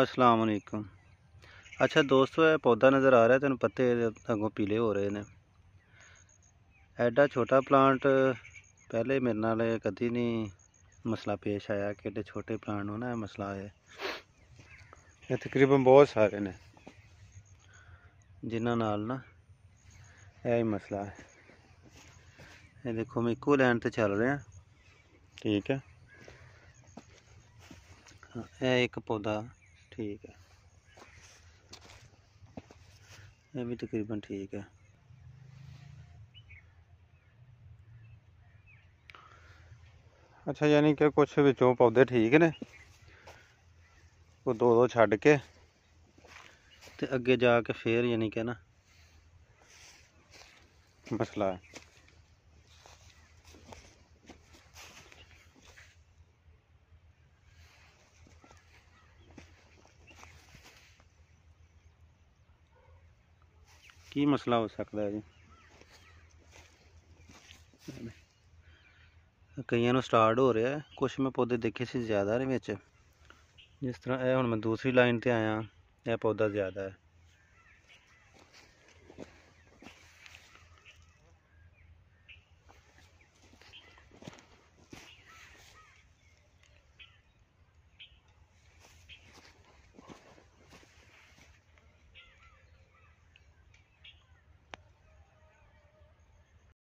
ਅਸਲਾਮ ਅਲੈਕੁਮ ਅੱਛਾ ਦੋਸਤੋ ਇਹ ਪੌਦਾ ਨਜ਼ਰ ਆ ਰਿਹਾ ਤੈਨੂੰ ਪੱਤੇ ਅੱਗੋਂ ਪੀਲੇ ਹੋ ਰਹੇ ਨੇ ਐਡਾ ਛੋਟਾ ਪਲਾਂਟ ਪਹਿਲੇ ਮੇਰੇ ਨਾਲ ਕਦੀ ਨਹੀਂ ਮਸਲਾ ਪੇਸ਼ ਆਇਆ ਕਿ ਐਡੇ ਛੋਟੇ ਪਲਾਂਟ ਨੂੰ ਨਾ ਮਸਲਾ ਆਇਆ ਇਹ ਤਕਰੀਬਨ ਬਹੁਤ ਸਾਰੇ ਨੇ ਜਿਨ੍ਹਾਂ ਨਾਲ ਨਾ ਇਹ ਹੀ ਮਸਲਾ ਹੈ ਇਹ ਦੇਖੋ ਮੈਂ ਇੱਕੋ ਲਾਈਨ ਤੇ ਚੱਲ ਰਿਹਾ ਠੀਕ ਹੈ ਇਹ ਇੱਕ ਪੌਦਾ ठीक है ये भी तकरीबन ठीक है अच्छा यानी कि कुछ बिचों पौधे ठीक ने वो दो दो छड़ के ते अगे जाके फिर यानी कि ना मसला है ਕੀ ਮਸਲਾ ਹੋ ਸਕਦਾ ਹੈ ਜੀ ਕਈਆਂ ਨੂੰ ਸਟਾਰਟ ਹੋ ਰਿਹਾ ਕੁਝ ਮੈਂ ਪੌਦੇ ਦੇਖੇ ਸੀ ਜ਼ਿਆਦਾ ਨੇ ਵਿੱਚ ਜਿਸ ਤਰ੍ਹਾਂ ਇਹ ਹੁਣ ਮੈਂ ਦੂਸਰੀ ਲਾਈਨ ਤੇ ਆਇਆ ਇਹ ਪੌਦਾ ਜ਼ਿਆਦਾ ਹੈ